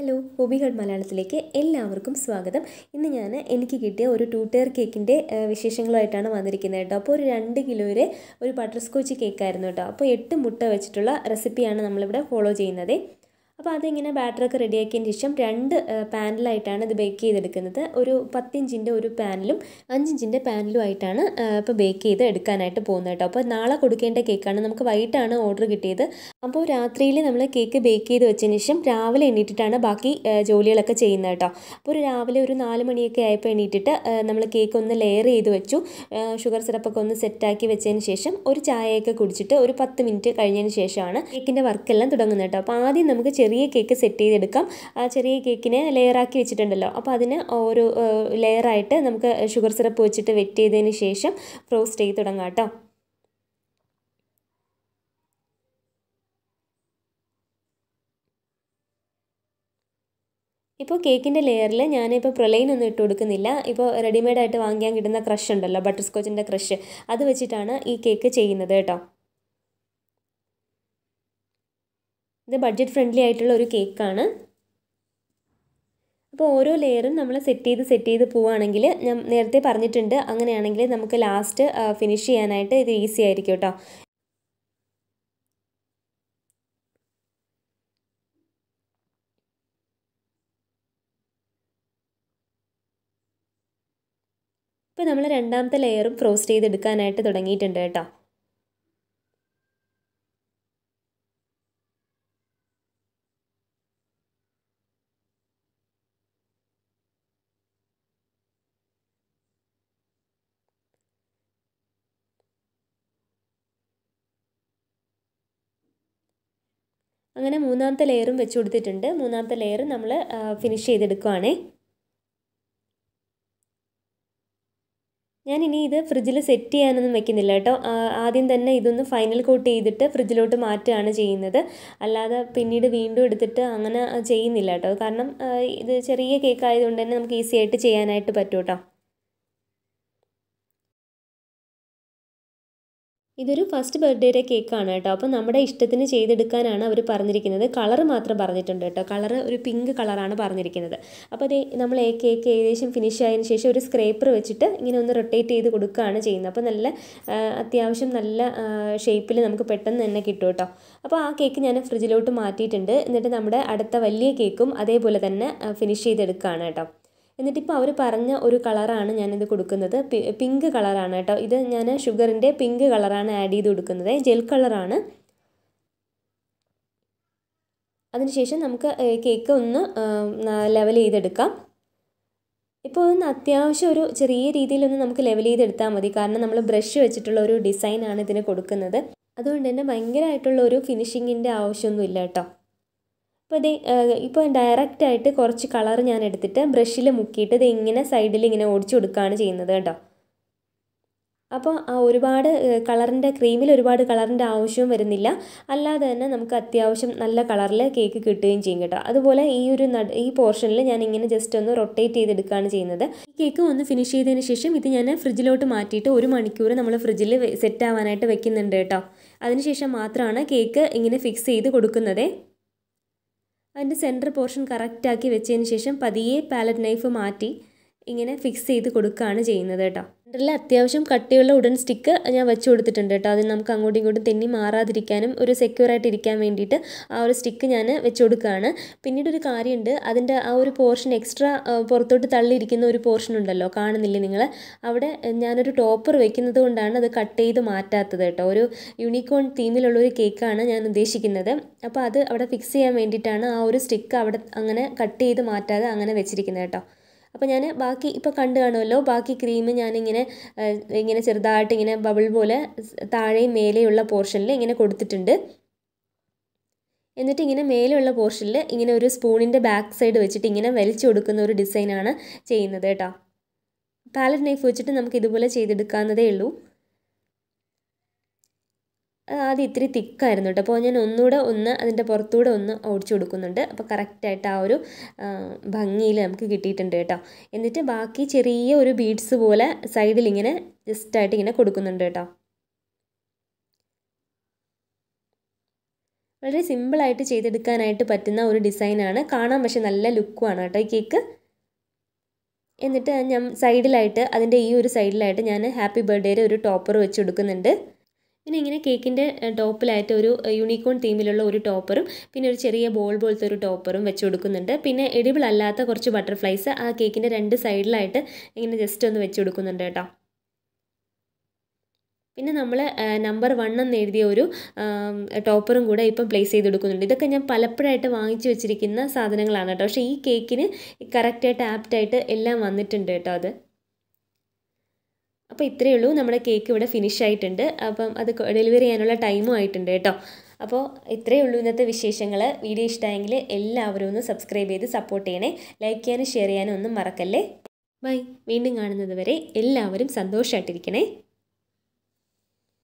hello Bobby had മലയാളത്തിലേക്ക് എല്ലാവർക്കും സ്വാഗതം ഇന്ന് ഞാൻ എനിക്ക് കിട്ടിയ ഒരു ടയർ കേക്കിൻ്റെ വിശേഷങ്ങളുമായിട്ടാണ് വന്നിരിക്കുന്നത് കേട്ടോ അപ്പോൾ ഒരു രണ്ട് കിലോയുടെ ഒരു ബട്ടർ സ്കോച്ച് കേക്കായിരുന്നു കേട്ടോ അപ്പോൾ എട്ട് മുട്ട വെച്ചിട്ടുള്ള റെസിപ്പിയാണ് നമ്മളിവിടെ ഫോളോ ചെയ്യുന്നത് അപ്പോൾ അതിങ്ങനെ ബാറ്ററൊക്കെ റെഡിയാക്കിയതിന് ശേഷം രണ്ട് പാനലായിട്ടാണ് ഇത് ബേക്ക് ചെയ്തെടുക്കുന്നത് ഒരു പത്തിഞ്ചിൻ്റെ ഒരു പാനലും അഞ്ചിഞ്ചിൻ്റെ പാനലും ആയിട്ടാണ് ഇപ്പോൾ ബേക്ക് ചെയ്ത് എടുക്കാനായിട്ട് പോകുന്നത് കേട്ടോ അപ്പോൾ നാളെ കൊടുക്കേണ്ട കേക്കാണ് നമുക്ക് വൈകിട്ടാണ് ഓർഡർ കിട്ടിയത് അപ്പോൾ രാത്രിയിൽ നമ്മൾ കേക്ക് ബേക്ക് ചെയ്ത് വെച്ചതിന് ശേഷം രാവിലെ എണ്ണീറ്റിട്ടാണ് ബാക്കി ജോലികളൊക്കെ ചെയ്യുന്നത് കേട്ടോ അപ്പോൾ ഒരു രാവിലെ ഒരു നാല് മണിയൊക്കെ ആയപ്പോൾ എണ്ണീറ്റിട്ട് നമ്മൾ കേക്ക് ഒന്ന് ലെയർ ചെയ്ത് വെച്ചു ഷുഗർ സിറപ്പൊക്കെ ഒന്ന് സെറ്റാക്കി വെച്ചതിന് ശേഷം ഒരു ചായയൊക്കെ കുടിച്ചിട്ട് ഒരു പത്ത് മിനിറ്റ് കഴിഞ്ഞതിന് ശേഷമാണ് കേക്കിൻ്റെ വർക്കെല്ലാം തുടങ്ങുന്നത് കേട്ടോ അപ്പോൾ ആദ്യം നമുക്ക് ചെറിയ കേക്ക് സെറ്റ് ചെയ്തെടുക്കാം ആ ചെറിയ കേക്കിനെ ലെയറാക്കി വെച്ചിട്ടുണ്ടല്ലോ അപ്പോൾ അതിന് ഒരു ലെയറായിട്ട് നമുക്ക് ഷുഗർ സിറപ്പ് വെച്ചിട്ട് വെറ്റ് ചെയ്തതിന് ശേഷം ഫ്രോസ്റ്റ് ചെയ്ത് തുടങ്ങാം കേട്ടോ ഇപ്പോൾ കേക്കിൻ്റെ ലെയറിൽ ഞാനിപ്പോൾ ഒന്നും ഇട്ട് കൊടുക്കുന്നില്ല ഇപ്പോൾ റെഡിമെയ്ഡായിട്ട് വാങ്ങിക്കാൻ കിട്ടുന്ന ക്രഷ് ഉണ്ടല്ലോ ബട്ടർ സ്കോച്ചിൻ്റെ ക്രഷ് അത് വെച്ചിട്ടാണ് ഈ കേക്ക് ചെയ്യുന്നത് കേട്ടോ ഇത് ബഡ്ജറ്റ് ഫ്രണ്ട്ലി ആയിട്ടുള്ള ഒരു കേക്കാണ് അപ്പോൾ ഓരോ ലെയറും നമ്മൾ സെറ്റ് ചെയ്ത് സെറ്റ് ചെയ്ത് പോവുകയാണെങ്കിൽ ഞാൻ നേരത്തെ പറഞ്ഞിട്ടുണ്ട് അങ്ങനെയാണെങ്കിൽ നമുക്ക് ലാസ്റ്റ് ഫിനിഷ് ചെയ്യാനായിട്ട് ഇത് ഈസി ആയിരിക്കും കേട്ടോ ഇപ്പോൾ നമ്മൾ രണ്ടാമത്തെ ലെയറും ഫ്രോസ്റ്റ് ചെയ്തെടുക്കാനായിട്ട് തുടങ്ങിയിട്ടുണ്ട് കേട്ടോ അങ്ങനെ മൂന്നാമത്തെ ലെയറും വെച്ച് കൊടുത്തിട്ടുണ്ട് മൂന്നാമത്തെ ലെയർ നമ്മൾ ഫിനിഷ് ചെയ്തെടുക്കുവാണേ ഞാൻ ഇനി ഇത് ഫ്രിഡ്ജിൽ സെറ്റ് ചെയ്യാനൊന്നും വെക്കുന്നില്ല കേട്ടോ ആദ്യം തന്നെ ഇതൊന്ന് ഫൈനൽ കോട്ട് ചെയ്തിട്ട് ഫ്രിഡ്ജിലോട്ട് മാറ്റുകയാണ് ചെയ്യുന്നത് അല്ലാതെ പിന്നീട് വീണ്ടും എടുത്തിട്ട് അങ്ങനെ ചെയ്യുന്നില്ല കേട്ടോ കാരണം ഇത് ചെറിയ കേക്ക് ആയതുകൊണ്ട് തന്നെ നമുക്ക് ഈസി ആയിട്ട് ചെയ്യാനായിട്ട് പറ്റും കേട്ടോ ഇതൊരു ഫസ്റ്റ് ബർത്ത്ഡേയുടെ കേക്കാണ് കേട്ടോ അപ്പോൾ നമ്മുടെ ഇഷ്ടത്തിന് ചെയ്തെടുക്കാനാണ് അവർ പറഞ്ഞിരിക്കുന്നത് കളർ മാത്രം പറഞ്ഞിട്ടുണ്ട് കേട്ടോ കളർ ഒരു പിങ്ക് കളറാണ് പറഞ്ഞിരിക്കുന്നത് അപ്പോൾ അതേ നമ്മൾ ഈ കേക്ക് ഏകദേശം ഫിനിഷ് ആയതിനു ശേഷം ഒരു സ്ക്രേപ്പർ വെച്ചിട്ട് ഇങ്ങനെ ഒന്ന് റൊട്ടേറ്റ് ചെയ്ത് കൊടുക്കുകയാണ് ചെയ്യുന്നത് അപ്പോൾ നല്ല അത്യാവശ്യം നല്ല ഷേപ്പിൽ നമുക്ക് പെട്ടെന്ന് തന്നെ കിട്ടും കേട്ടോ അപ്പോൾ ആ കേക്ക് ഞാൻ ഫ്രിഡ്ജിലോട്ട് മാറ്റിയിട്ടുണ്ട് എന്നിട്ട് നമ്മുടെ അടുത്ത വലിയ കേക്കും അതേപോലെ തന്നെ ഫിനിഷ് ചെയ്തെടുക്കുകയാണ് കേട്ടോ എന്നിട്ടിപ്പോൾ അവർ പറഞ്ഞ ഒരു കളറാണ് ഞാനിത് കൊടുക്കുന്നത് പിങ്ക് കളറാണ് കേട്ടോ ഇത് ഞാൻ ഷുഗറിൻ്റെ പിങ്ക് കളറാണ് ആഡ് ചെയ്ത് കൊടുക്കുന്നത് ജെൽ കളറാണ് അതിനുശേഷം നമുക്ക് കേക്ക് ഒന്ന് ലെവൽ ചെയ്തെടുക്കാം ഇപ്പോൾ ഒന്ന് അത്യാവശ്യം ഒരു ചെറിയ രീതിയിലൊന്ന് നമുക്ക് ലെവൽ ചെയ്തെടുത്താൽ മതി കാരണം നമ്മൾ ബ്രഷ് വെച്ചിട്ടുള്ള ഒരു ഡിസൈനാണ് ഇതിന് കൊടുക്കുന്നത് അതുകൊണ്ട് തന്നെ ഭയങ്കരമായിട്ടുള്ള ഒരു ഫിനിഷിങ്ങിൻ്റെ ആവശ്യമൊന്നുമില്ല കേട്ടോ ഇപ്പോൾ ഇത് ഇപ്പോൾ ഡയറക്റ്റായിട്ട് കുറച്ച് കളർ ഞാൻ എടുത്തിട്ട് ബ്രഷിൽ മുക്കിയിട്ട് ഇത് ഇങ്ങനെ സൈഡിൽ ഇങ്ങനെ ഓടിച്ചു കൊടുക്കുകയാണ് ചെയ്യുന്നത് കേട്ടോ അപ്പോൾ ആ ഒരുപാട് കളറിൻ്റെ ക്രീമിൽ ഒരുപാട് കളറിൻ്റെ ആവശ്യവും വരുന്നില്ല അല്ലാതെ തന്നെ നമുക്ക് അത്യാവശ്യം നല്ല കളറിൽ കേക്ക് കിട്ടുകയും ചെയ്യും കേട്ടോ അതുപോലെ ഈ ഒരു നട ഈ പോർഷനിൽ ഞാൻ ഇങ്ങനെ ജസ്റ്റ് ഒന്ന് റൊട്ടേറ്റ് ചെയ്തെടുക്കുകയാണ് ചെയ്യുന്നത് ഈ കേക്ക് ഒന്ന് ഫിനിഷ് ചെയ്തതിന് ശേഷം ഇത് ഞാൻ ഫ്രിഡ്ജിലോട്ട് മാറ്റിയിട്ട് ഒരു മണിക്കൂർ നമ്മൾ ഫ്രിഡ്ജിൽ സെറ്റ് ആവാനായിട്ട് വെക്കുന്നുണ്ട് കേട്ടോ അതിനുശേഷം മാത്രമാണ് കേക്ക് ഇങ്ങനെ ഫിക്സ് ചെയ്ത് കൊടുക്കുന്നത് അതിൻ്റെ സെൻറ്റർ പോർഷൻ കറക്റ്റാക്കി വെച്ചതിന് ശേഷം പതിയെ പാലറ്റ് നൈഫ് മാറ്റി ഇങ്ങനെ ഫിക്സ് ചെയ്ത് കൊടുക്കുകയാണ് ചെയ്യുന്നത് കേട്ടോ സെൻറ്ററിൽ അത്യാവശ്യം കട്ടിയുള്ള ഉടൻ സ്റ്റിക്ക് ഞാൻ വെച്ച് കൊടുത്തിട്ടുണ്ട് കേട്ടോ അതിന് നമുക്ക് അങ്ങോട്ടും ഇങ്ങോട്ടും തെന്നി മാറാതിരിക്കാനും ഒരു സെക്യൂർ ആയിട്ട് ഇരിക്കാൻ വേണ്ടിയിട്ട് ആ ഒരു സ്റ്റിക്ക് ഞാൻ വെച്ച് കൊടുക്കുകയാണ് പിന്നീട് ഒരു കാര്യമുണ്ട് അതിൻ്റെ ആ ഒരു പോർഷൻ എക്സ്ട്രാ പുറത്തോട്ട് തള്ളിയിരിക്കുന്ന ഒരു പോർഷൻ ഉണ്ടല്ലോ കാണുന്നില്ലേ നിങ്ങൾ അവിടെ ഞാനൊരു ടോപ്പർ വെക്കുന്നത് കൊണ്ടാണ് അത് കട്ട് ചെയ്ത് മാറ്റാത്തത് കേട്ടോ ഒരു യൂണിക്കോൺ തീമിലുള്ള ഒരു കേക്കാണ് ഞാൻ ഉദ്ദേശിക്കുന്നത് അപ്പോൾ അത് അവിടെ ഫിക്സ് ചെയ്യാൻ വേണ്ടിയിട്ടാണ് ആ ഒരു സ്റ്റിക്ക് അവിടെ അങ്ങനെ കട്ട് ചെയ്ത് മാറ്റാതെ അങ്ങനെ വെച്ചിരിക്കുന്നത് കേട്ടോ അപ്പോൾ ഞാൻ ബാക്കി ഇപ്പോൾ കണ്ടു കാണുമല്ലോ ബാക്കി ക്രീം ഞാനിങ്ങനെ ഇങ്ങനെ ചെറുതായിട്ട് ഇങ്ങനെ ബബിൾ പോലെ താഴെയും മേലെയുള്ള പോർഷനിൽ ഇങ്ങനെ കൊടുത്തിട്ടുണ്ട് എന്നിട്ട് ഇങ്ങനെ മേലെയുള്ള പോർഷനിൽ ഇങ്ങനെ ഒരു സ്പൂണിൻ്റെ ബാക്ക് സൈഡ് വെച്ചിട്ട് ഇങ്ങനെ വലിച്ചു കൊടുക്കുന്ന ഒരു ഡിസൈനാണ് ചെയ്യുന്നത് കേട്ടോ പാലറ്റ് നൈഫ് വെച്ചിട്ട് നമുക്ക് ഇതുപോലെ ചെയ്തെടുക്കാവുന്നതേ ഉള്ളൂ ആദ്യം ഇത്തിരി തിക്കായിരുന്നു കേട്ടോ അപ്പോൾ ഞാൻ ഒന്നുകൂടെ ഒന്ന് അതിൻ്റെ പുറത്തൂടെ ഒന്ന് ഓടിച്ചു കൊടുക്കുന്നുണ്ട് അപ്പോൾ കറക്റ്റായിട്ട് ആ ഒരു ഭംഗിയിൽ നമുക്ക് കിട്ടിയിട്ടുണ്ട് കേട്ടോ എന്നിട്ട് ബാക്കി ചെറിയ ഒരു ബീഡ്സ് പോലെ സൈഡിൽ ഇങ്ങനെ ആയിട്ട് ഇങ്ങനെ കൊടുക്കുന്നുണ്ട് കേട്ടോ വളരെ സിമ്പിളായിട്ട് ചെയ്തെടുക്കാനായിട്ട് പറ്റുന്ന ഒരു ഡിസൈനാണ് കാണാൻ പക്ഷെ നല്ല ലുക്കുമാണ് കേട്ടോ ഈ കേക്ക് എന്നിട്ട് ഞാൻ സൈഡിലായിട്ട് അതിൻ്റെ ഈ ഒരു സൈഡിലായിട്ട് ഞാൻ ഹാപ്പി ബർത്ത്ഡേയുടെ ഒരു ടോപ്പർ വെച്ച് കൊടുക്കുന്നുണ്ട് പിന്നെ ഇങ്ങനെ കേക്കിൻ്റെ ടോപ്പിലായിട്ട് ഒരു യൂണിക്കോൺ തീമിലുള്ള ഒരു ടോപ്പറും പിന്നെ ഒരു ചെറിയ ബോൾ പോലത്തെ ഒരു ടോപ്പറും വെച്ച് കൊടുക്കുന്നുണ്ട് പിന്നെ എഡിബിൾ അല്ലാത്ത കുറച്ച് ബട്ടർഫ്ലൈസ് ആ കേക്കിൻ്റെ രണ്ട് സൈഡിലായിട്ട് ഇങ്ങനെ ജസ്റ്റ് ഒന്ന് വെച്ച് കൊടുക്കുന്നുണ്ട് കേട്ടോ പിന്നെ നമ്മൾ നമ്പർ വൺ എന്ന് എഴുതിയ ഒരു ടോപ്പറും കൂടെ ഇപ്പം പ്ലേസ് ചെയ്ത് കൊടുക്കുന്നുണ്ട് ഇതൊക്കെ ഞാൻ പലപ്പോഴായിട്ട് വാങ്ങിച്ചു വെച്ചിരിക്കുന്ന സാധനങ്ങളാണ് കേട്ടോ പക്ഷേ ഈ കേക്കിന് കറക്റ്റായിട്ട് ആപ്റ്റായിട്ട് എല്ലാം വന്നിട്ടുണ്ട് കേട്ടോ അത് അപ്പോൾ ഇത്രയേ ഉള്ളൂ നമ്മുടെ കേക്ക് ഇവിടെ ഫിനിഷ് ആയിട്ടുണ്ട് അപ്പം അത് ഡെലിവറി ചെയ്യാനുള്ള ടൈമും ആയിട്ടുണ്ട് കേട്ടോ അപ്പോൾ ഇത്രയേ ഉള്ളൂ ഇന്നത്തെ വിശേഷങ്ങൾ വീഡിയോ ഇഷ്ടമായെങ്കിൽ എല്ലാവരും ഒന്ന് സബ്സ്ക്രൈബ് ചെയ്ത് സപ്പോർട്ട് ചെയ്യണേ ലൈക്ക് ചെയ്യാനും ഷെയർ ചെയ്യാനും ഒന്നും മറക്കല്ലേ ബൈ വീണ്ടും കാണുന്നത് വരെ എല്ലാവരും സന്തോഷമായിട്ടിരിക്കണേ